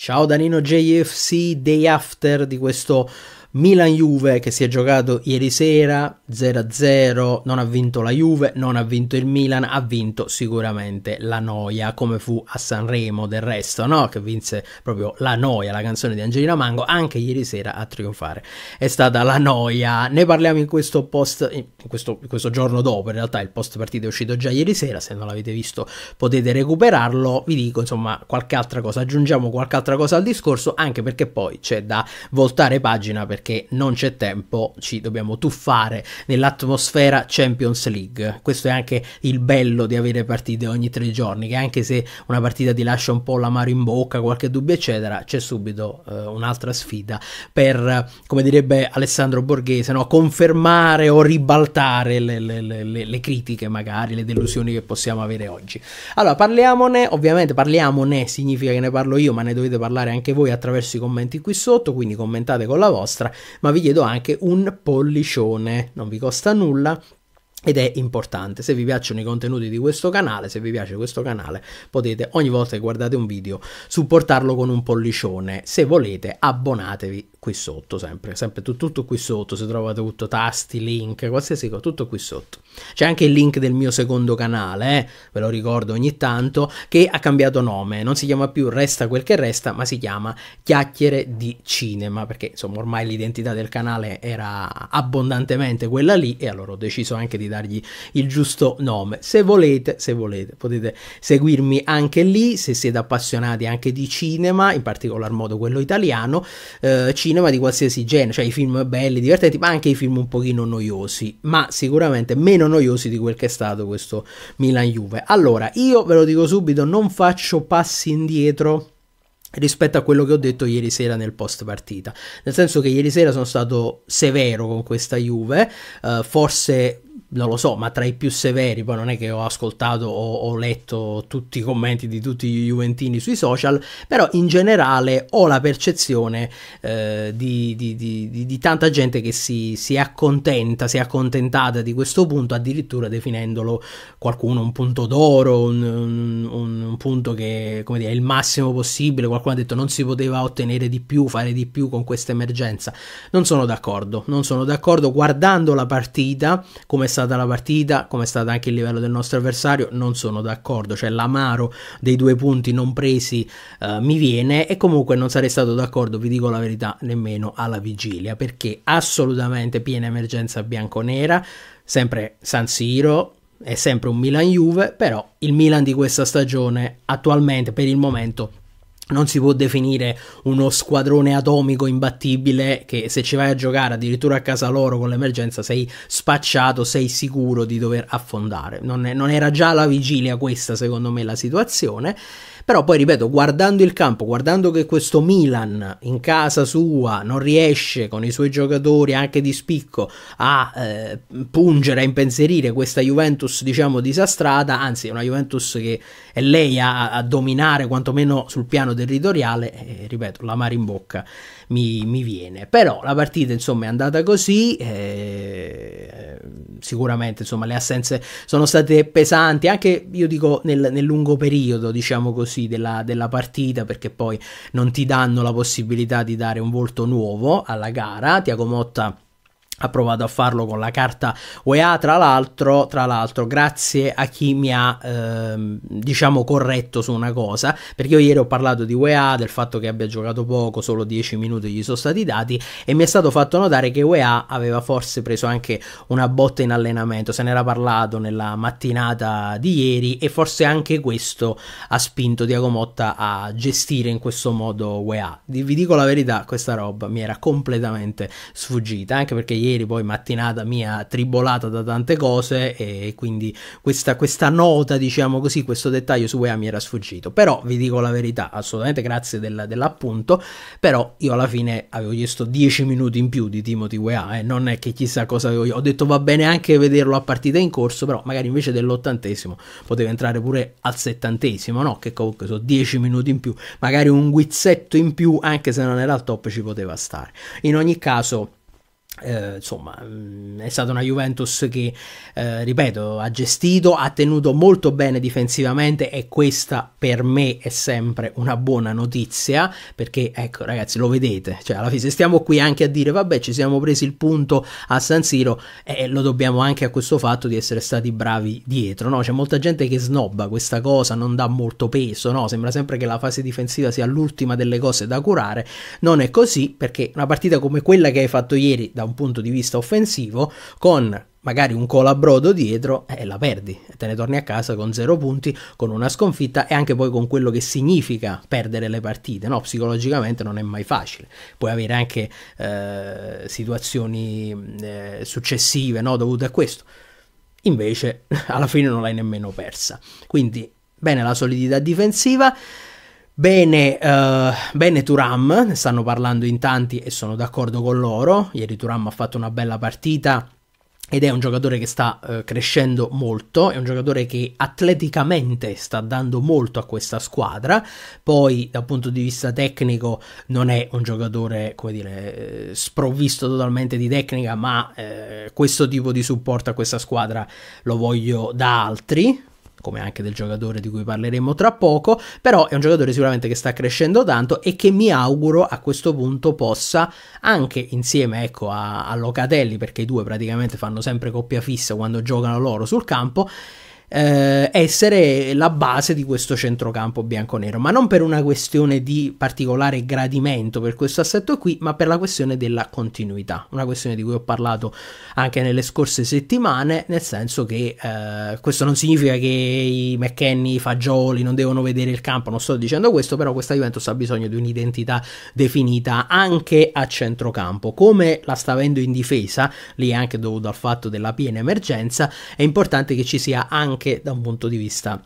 Ciao Danino JFC Day After di questo Milan-Juve che si è giocato ieri sera 0-0, non ha vinto la Juve, non ha vinto il Milan, ha vinto sicuramente la noia, come fu a Sanremo del resto, no? che vinse proprio la noia, la canzone di Angelina Mango, anche ieri sera a trionfare. È stata la noia, ne parliamo in questo post, in questo, in questo giorno dopo, in realtà il post partita è uscito già ieri sera, se non l'avete visto potete recuperarlo, vi dico insomma qualche altra cosa, aggiungiamo qualche altra cosa al discorso, anche perché poi c'è da voltare pagina perché perché non c'è tempo, ci dobbiamo tuffare nell'atmosfera Champions League. Questo è anche il bello di avere partite ogni tre giorni, che anche se una partita ti lascia un po' l'amaro in bocca, qualche dubbio eccetera, c'è subito eh, un'altra sfida per, come direbbe Alessandro Borghese, no? confermare o ribaltare le, le, le, le critiche magari, le delusioni che possiamo avere oggi. Allora parliamone, ovviamente parliamone significa che ne parlo io, ma ne dovete parlare anche voi attraverso i commenti qui sotto, quindi commentate con la vostra extra, ma vi chiedo anche un pollicione, non vi costa nulla ed è importante. Se vi piacciono i contenuti di questo canale, se vi piace questo canale, potete ogni volta che guardate un video supportarlo con un pollicione. Se volete, abbonatevi qui sotto sempre, sempre tutto, tutto, qui sotto, se trovate tutto, tasti, link, qualsiasi cosa, tutto qui sotto. C'è anche il link del mio secondo canale, eh, ve lo ricordo ogni tanto, che ha cambiato nome, non si chiama più Resta quel che resta, ma si chiama Chiacchiere di Cinema, perché insomma ormai l'identità del canale era abbondantemente quella lì e allora ho deciso anche di dargli il giusto nome. Se volete, se volete, potete seguirmi anche lì, se siete appassionati anche di cinema, in particolar modo quello italiano, eh, cinema di qualsiasi genere, cioè i film belli, divertenti, ma anche i film un pochino noiosi, ma sicuramente meno noiosi di quel che è stato questo Milan-Juve. Allora, io ve lo dico subito, non faccio passi indietro rispetto a quello che ho detto ieri sera nel post partita nel senso che ieri sera sono stato severo con questa Juve eh, forse non lo so, ma tra i più severi, poi non è che ho ascoltato o ho letto tutti i commenti di tutti gli Juventini sui social, però in generale ho la percezione eh, di, di, di, di, tanta gente che si, si, accontenta, si è accontentata di questo punto, addirittura definendolo qualcuno un punto d'oro, un, un, un, punto che come dire, è il massimo possibile, qualcuno ha detto non si poteva ottenere di più, fare di più con questa emergenza. Non sono d'accordo, non sono d'accordo guardando la partita come stata la partita, come è stato anche il livello del nostro avversario, non sono d'accordo, cioè l'amaro dei due punti non presi eh, mi viene e comunque non sarei stato d'accordo, vi dico la verità, nemmeno alla vigilia, perché assolutamente piena emergenza bianconera, sempre San Siro, è sempre un Milan-Juve, però il Milan di questa stagione attualmente per il momento non si può definire uno squadrone atomico imbattibile che se ci vai a giocare addirittura a casa loro con l'emergenza sei spacciato, sei sicuro di dover affondare. Non, è, non era già la vigilia questa secondo me la situazione però poi ripeto, guardando il campo, guardando che questo Milan in casa sua non riesce con i suoi giocatori anche di spicco a eh, pungere, a impensierire questa Juventus diciamo disastrata, anzi è una Juventus che è lei a, a dominare quantomeno sul piano territoriale, eh, ripeto, la mare in bocca mi, mi viene. Però la partita insomma è andata così, eh, sicuramente insomma le assenze sono state pesanti, anche io dico nel, nel lungo periodo diciamo così della, della, partita perché poi non ti danno la possibilità di dare un volto nuovo alla gara, Tiago Motta ha provato a farlo con la carta UEA, tra l'altro, tra l'altro grazie a chi mi ha ehm, diciamo corretto su una cosa, perché io ieri ho parlato di UEA, del fatto che abbia giocato poco, solo 10 minuti gli sono stati dati e mi è stato fatto notare che UEA aveva forse preso anche una botta in allenamento, se n'era parlato nella mattinata di ieri e forse anche questo ha spinto Diago Motta a gestire in questo modo UEA. Vi dico la verità, questa roba mi era completamente sfuggita, anche perché ieri ieri poi mattinata mia tribolata da tante cose e quindi questa, questa nota, diciamo così, questo dettaglio su Wea mi era sfuggito. Però vi dico la verità, assolutamente grazie del, dell'appunto, però io alla fine avevo chiesto 10 minuti in più di Timothy Wea e eh, non è che chissà cosa avevo io. Ho detto va bene anche vederlo a partita in corso, però magari invece dell'ottantesimo poteva entrare pure al settantesimo, no? Che comunque sono 10 minuti in più, magari un guizzetto in più, anche se non era al top ci poteva stare. In ogni caso eh, insomma, mm, è stata una Juventus che, eh, ripeto, ha gestito, ha tenuto molto bene difensivamente e questa per me è sempre una buona notizia perché, ecco ragazzi, lo vedete, cioè alla fine se stiamo qui anche a dire vabbè ci siamo presi il punto a San Siro e eh, eh, lo dobbiamo anche a questo fatto di essere stati bravi dietro, no? C'è molta gente che snobba questa cosa, non dà molto peso, no? Sembra sempre che la fase difensiva sia l'ultima delle cose da curare, non è così perché una partita come quella che hai fatto ieri da un punto di vista offensivo con magari un colabrodo dietro e eh, la perdi, te ne torni a casa con zero punti, con una sconfitta e anche poi con quello che significa perdere le partite, no? psicologicamente non è mai facile, puoi avere anche eh, situazioni eh, successive no? dovute a questo, invece alla fine non l'hai nemmeno persa, quindi bene la solidità difensiva, Bene, eh, bene Turam, ne stanno parlando in tanti e sono d'accordo con loro. Ieri Turam ha fatto una bella partita ed è un giocatore che sta eh, crescendo molto, è un giocatore che atleticamente sta dando molto a questa squadra, poi dal punto di vista tecnico non è un giocatore, come dire, eh, sprovvisto totalmente di tecnica, ma eh, questo tipo di supporto a questa squadra lo voglio da altri, come anche del giocatore di cui parleremo tra poco, però è un giocatore sicuramente che sta crescendo tanto e che mi auguro a questo punto possa anche insieme ecco, a, a Locatelli, perché i due praticamente fanno sempre coppia fissa quando giocano loro sul campo, eh, essere la base di questo centrocampo bianco-nero, ma non per una questione di particolare gradimento per questo assetto qui, ma per la questione della continuità, una questione di cui ho parlato anche nelle scorse settimane, nel senso che eh, questo non significa che i McKenny, i Fagioli non devono vedere il campo, non sto dicendo questo, però questa Juventus ha bisogno di un'identità definita anche a centrocampo, come la sta avendo in difesa, lì anche dovuto al fatto della piena emergenza, è importante che ci sia anche anche da un punto di vista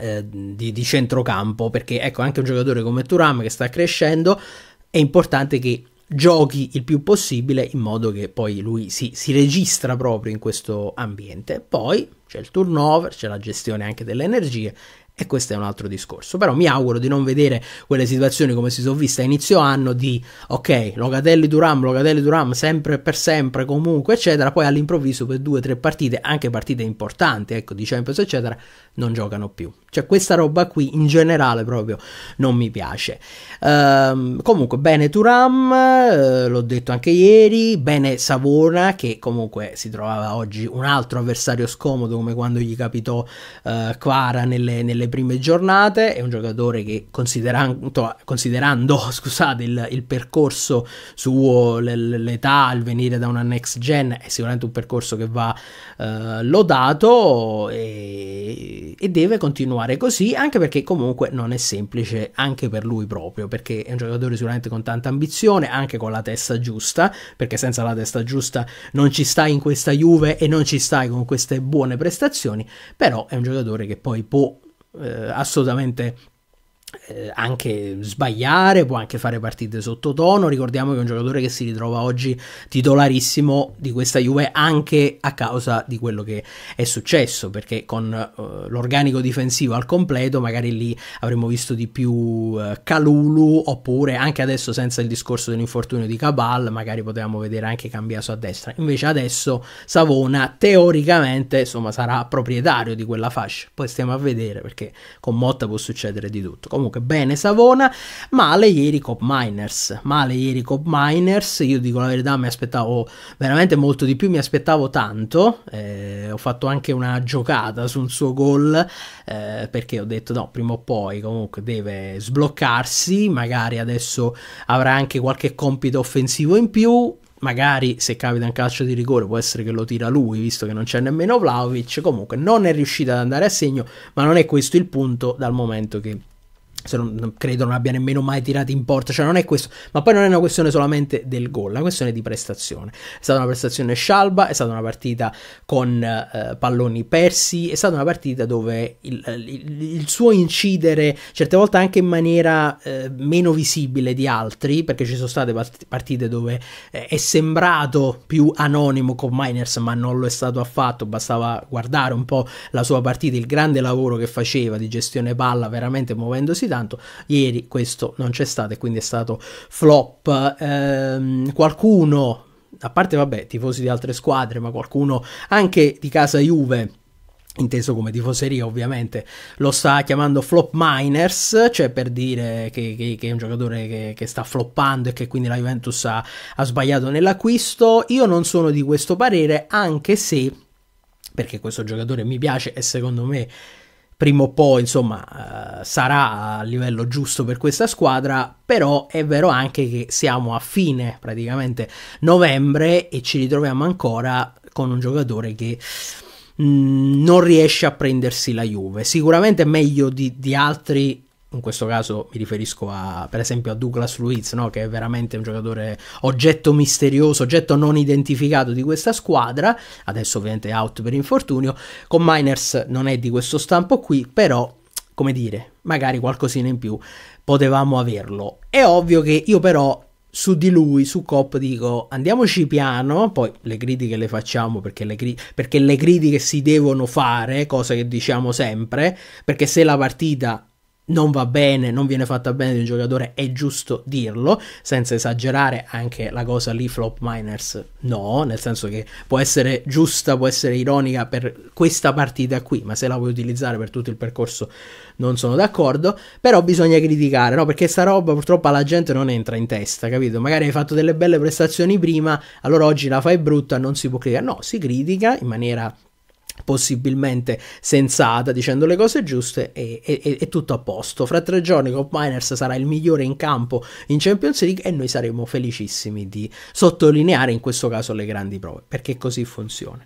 eh, di, di, centrocampo, perché ecco anche un giocatore come Turam che sta crescendo, è importante che giochi il più possibile in modo che poi lui si, si registra proprio in questo ambiente. Poi c'è il turnover, c'è la gestione anche delle energie e questo è un altro discorso. Però mi auguro di non vedere quelle situazioni come si sono viste a inizio anno di ok, Locatelli Duram, Locatelli Duram sempre e per sempre, comunque, eccetera. Poi all'improvviso per due o tre partite, anche partite importanti, ecco, di Champions, eccetera, non giocano più. Cioè, questa roba qui in generale proprio non mi piace. Ehm, comunque, bene Turam, eh, l'ho detto anche ieri, bene Savona, che comunque si trovava oggi un altro avversario scomodo come quando gli capitò eh, Quara nelle, nelle le prime giornate, è un giocatore che considerando, considerando scusate, il, il, percorso suo, l'età, il venire da una next gen, è sicuramente un percorso che va eh, lodato e, e deve continuare così, anche perché comunque non è semplice anche per lui proprio, perché è un giocatore sicuramente con tanta ambizione, anche con la testa giusta, perché senza la testa giusta non ci stai in questa Juve e non ci stai con queste buone prestazioni, però è un giocatore che poi può eh, assolutamente eh, anche sbagliare, può anche fare partite sottotono. Ricordiamo che è un giocatore che si ritrova oggi titolarissimo di questa Juve anche a causa di quello che è successo, perché con eh, l'organico difensivo al completo magari lì avremmo visto di più eh, Calulu, oppure anche adesso senza il discorso dell'infortunio di Cabal, magari potevamo vedere anche Cambiaso a destra. Invece adesso Savona teoricamente insomma, sarà proprietario di quella fascia. Poi stiamo a vedere perché con Motta può succedere di tutto comunque bene Savona, male ieri Cop Miners, male ieri Cop Miners, io dico la verità mi aspettavo veramente molto di più, mi aspettavo tanto, eh, ho fatto anche una giocata su un suo gol eh, perché ho detto no, prima o poi comunque deve sbloccarsi, magari adesso avrà anche qualche compito offensivo in più, magari se capita un calcio di rigore può essere che lo tira lui visto che non c'è nemmeno Vlaovic comunque non è riuscita ad andare a segno ma non è questo il punto dal momento che se non, non, credo non abbia nemmeno mai tirato in porta, cioè non è questo, ma poi non è una questione solamente del gol, è una questione di prestazione. È stata una prestazione scialba, è stata una partita con eh, palloni persi, è stata una partita dove il, il, il suo incidere certe volte anche in maniera eh, meno visibile di altri, perché ci sono state partite dove eh, è sembrato più anonimo con Miners, ma non lo è stato affatto, bastava guardare un po' la sua partita, il grande lavoro che faceva di gestione palla, veramente muovendosi tanto tanto ieri questo non c'è stato e quindi è stato flop. Ehm, qualcuno, a parte vabbè, tifosi di altre squadre, ma qualcuno anche di casa Juve inteso come tifoseria ovviamente, lo sta chiamando flop miners, cioè per dire che, che, che è un giocatore che, che, sta floppando e che quindi la Juventus ha, ha sbagliato nell'acquisto. Io non sono di questo parere, anche se, perché questo giocatore mi piace e secondo me prima o poi insomma eh, sarà a livello giusto per questa squadra però è vero anche che siamo a fine praticamente novembre e ci ritroviamo ancora con un giocatore che mh, mm, non riesce a prendersi la Juve sicuramente meglio di, di altri in questo caso mi riferisco a, per esempio a Douglas Luiz, no? che è veramente un giocatore oggetto misterioso, oggetto non identificato di questa squadra, adesso ovviamente out per infortunio, con Miners non è di questo stampo qui, però come dire, magari qualcosina in più potevamo averlo. È ovvio che io però su di lui, su Cop dico andiamoci piano, poi le critiche le facciamo perché le, perché le critiche si devono fare, cosa che diciamo sempre, perché se la partita non va bene, non viene fatta bene di un giocatore, è giusto dirlo, senza esagerare anche la cosa lì flop miners, no, nel senso che può essere giusta, può essere ironica per questa partita qui, ma se la vuoi utilizzare per tutto il percorso non sono d'accordo, però bisogna criticare, no? Perché sta roba purtroppo alla gente non entra in testa, capito? Magari hai fatto delle belle prestazioni prima, allora oggi la fai brutta, non si può criticare, no, si critica in maniera possibilmente sensata, dicendo le cose giuste e, e, e tutto a posto. Fra tre giorni Cop Miners sarà il migliore in campo in Champions League e noi saremo felicissimi di sottolineare in questo caso le grandi prove, perché così funziona.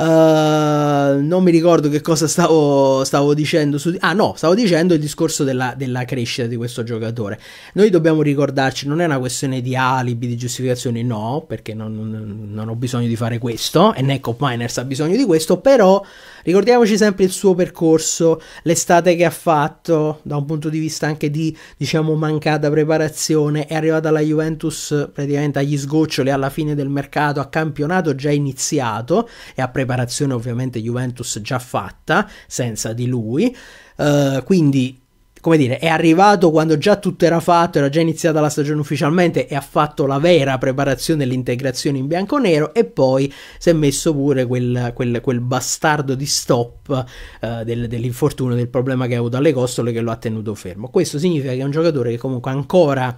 Uh, non mi ricordo che cosa stavo, stavo dicendo. Su, ah, no, stavo dicendo il discorso della, della, crescita di questo giocatore. Noi dobbiamo ricordarci, non è una questione di alibi, di giustificazioni, no, perché non, non, non ho bisogno di fare questo e Necco Miners ha bisogno di questo, però ricordiamoci sempre il suo percorso, l'estate che ha fatto da un punto di vista anche di, diciamo, mancata preparazione, è arrivata alla Juventus praticamente agli sgoccioli alla fine del mercato, a campionato già iniziato e ha preparato preparazione ovviamente Juventus già fatta senza di lui, uh, quindi come dire, è arrivato quando già tutto era fatto, era già iniziata la stagione ufficialmente e ha fatto la vera preparazione e l'integrazione in bianco-nero e poi si è messo pure quel, quel, quel bastardo di stop uh, del, dell'infortunio, del problema che ha avuto alle costole che lo ha tenuto fermo. Questo significa che è un giocatore che comunque ancora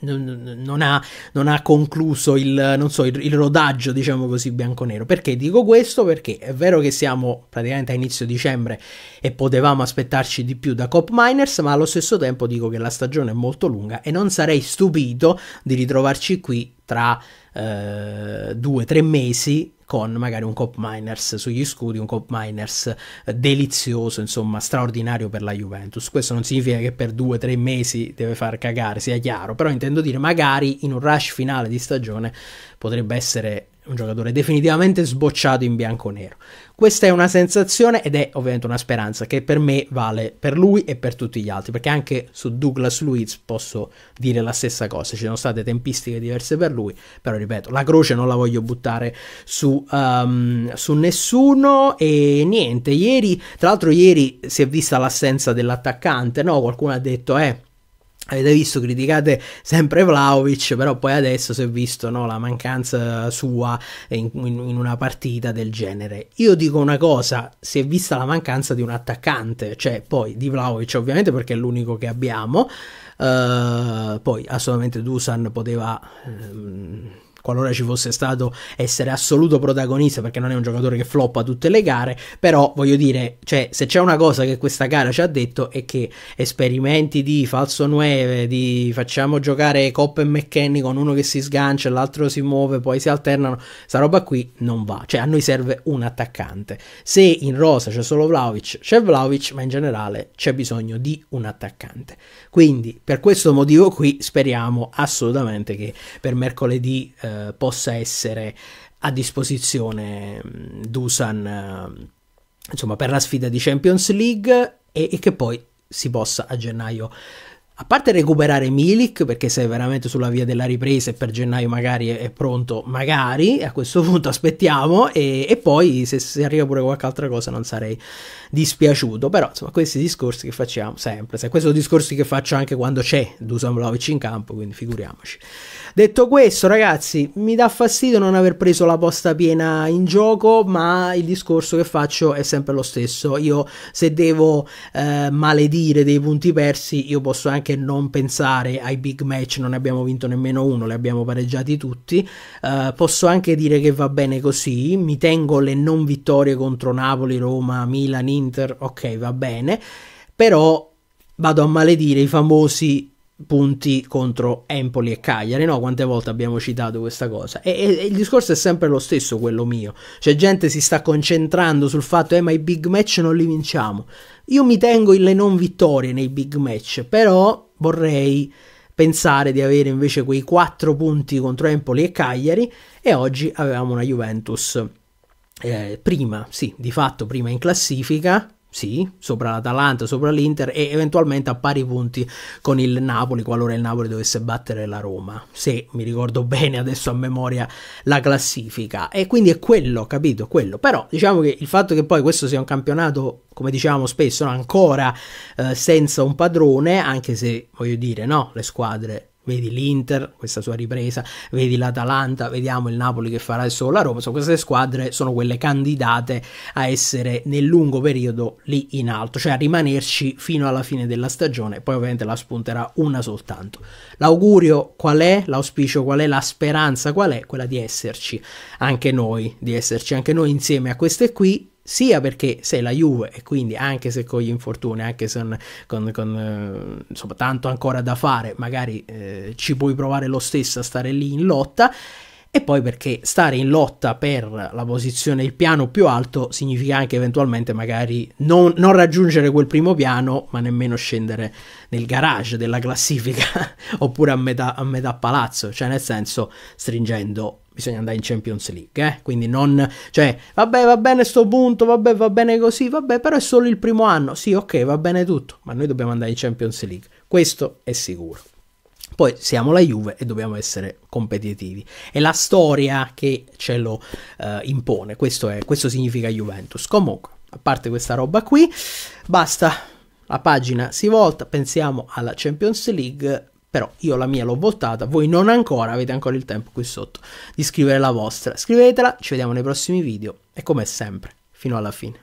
non ha, non ha, concluso il, so, il, il, rodaggio, diciamo così, bianco-nero. Perché dico questo? Perché è vero che siamo praticamente a inizio dicembre e potevamo aspettarci di più da Cop Miners, ma allo stesso tempo dico che la stagione è molto lunga e non sarei stupito di ritrovarci qui tra eh, due o tre mesi con magari un Cop Miners sugli scudi, un Cop Miners eh, delizioso, insomma, straordinario per la Juventus. Questo non significa che per due o tre mesi deve far cagare, sia chiaro, però intendo dire magari in un rush finale di stagione potrebbe essere un giocatore definitivamente sbocciato in bianco-nero. Questa è una sensazione ed è ovviamente una speranza che per me vale per lui e per tutti gli altri, perché anche su Douglas Luiz posso dire la stessa cosa, ci sono state tempistiche diverse per lui, però ripeto, la croce non la voglio buttare su, um, su nessuno e niente, ieri, tra l'altro ieri si è vista l'assenza dell'attaccante, no? Qualcuno ha detto, eh Avete visto, criticate sempre Vlaovic, però poi adesso si è visto no, la mancanza sua in, in, una partita del genere. Io dico una cosa, si è vista la mancanza di un attaccante, cioè poi di Vlaovic ovviamente perché è l'unico che abbiamo, uh, poi assolutamente Dusan poteva... Um, qualora ci fosse stato essere assoluto protagonista perché non è un giocatore che floppa tutte le gare però voglio dire cioè, se c'è una cosa che questa gara ci ha detto è che esperimenti di falso 9 di facciamo giocare Copp e McKenny con uno che si sgancia l'altro si muove poi si alternano sta roba qui non va cioè a noi serve un attaccante se in rosa c'è solo Vlaovic c'è Vlaovic ma in generale c'è bisogno di un attaccante quindi per questo motivo qui speriamo assolutamente che per mercoledì eh, eh, possa essere a disposizione mm, Dusan eh, insomma, per la sfida di Champions League e, e che poi si possa a gennaio a parte recuperare Milik perché sei veramente sulla via della ripresa e per gennaio magari è, è pronto, magari a questo punto aspettiamo e, e poi se, se, arriva pure qualche altra cosa non sarei dispiaciuto, però insomma questi discorsi che facciamo sempre, se, questi sono discorsi che faccio anche quando c'è Dusan Vlaovic in campo, quindi figuriamoci. Detto questo, ragazzi, mi dà fastidio non aver preso la posta piena in gioco, ma il discorso che faccio è sempre lo stesso. Io se devo eh, maledire dei punti persi, io posso anche non pensare ai big match, non ne abbiamo vinto nemmeno uno, li abbiamo pareggiati tutti. Eh, posso anche dire che va bene così, mi tengo le non vittorie contro Napoli, Roma, Milan, Inter, ok, va bene. Però vado a maledire i famosi punti contro Empoli e Cagliari, no? Quante volte abbiamo citato questa cosa? E, e, e, il discorso è sempre lo stesso, quello mio. Cioè, gente si sta concentrando sul fatto, eh, ma i big match non li vinciamo. Io mi tengo le non vittorie nei big match, però vorrei pensare di avere invece quei 4 punti contro Empoli e Cagliari e oggi avevamo una Juventus eh, prima, sì, di fatto prima in classifica, sì, sopra l'Atalanta, sopra l'Inter e eventualmente a pari punti con il Napoli qualora il Napoli dovesse battere la Roma, se mi ricordo bene adesso a memoria la classifica e quindi è quello, capito, quello, però diciamo che il fatto che poi questo sia un campionato come diciamo spesso no? ancora eh, senza un padrone, anche se voglio dire no, le squadre Vedi l'Inter, questa sua ripresa, vedi l'Atalanta, vediamo il Napoli che farà il solo la Roma. So, queste squadre sono quelle candidate a essere nel lungo periodo lì in alto, cioè a rimanerci fino alla fine della stagione. Poi ovviamente la spunterà una soltanto. L'augurio qual è? L'auspicio qual è? La speranza qual è? Quella di esserci anche noi, di esserci anche noi insieme a queste qui sia perché sei la Juve e quindi anche se con gli infortuni, anche se con, con, con eh, insomma, tanto ancora da fare, magari eh, ci puoi provare lo stesso a stare lì in lotta e poi perché stare in lotta per la posizione, il piano più alto, significa anche eventualmente magari non, non raggiungere quel primo piano, ma nemmeno scendere nel garage della classifica oppure a metà, a metà palazzo, cioè nel senso stringendo bisogna andare in Champions League, eh? quindi non, cioè, vabbè, va bene sto punto, vabbè, va bene così, vabbè, però è solo il primo anno, sì, ok, va bene tutto, ma noi dobbiamo andare in Champions League, questo è sicuro. Poi siamo la Juve e dobbiamo essere competitivi. È la storia che ce lo eh, impone. Questo, è, questo significa Juventus. Comunque, a parte questa roba qui, basta. La pagina si volta, pensiamo alla Champions League però io la mia l'ho votata, voi non ancora, avete ancora il tempo qui sotto di scrivere la vostra. Scrivetela, ci vediamo nei prossimi video e come sempre, fino alla fine.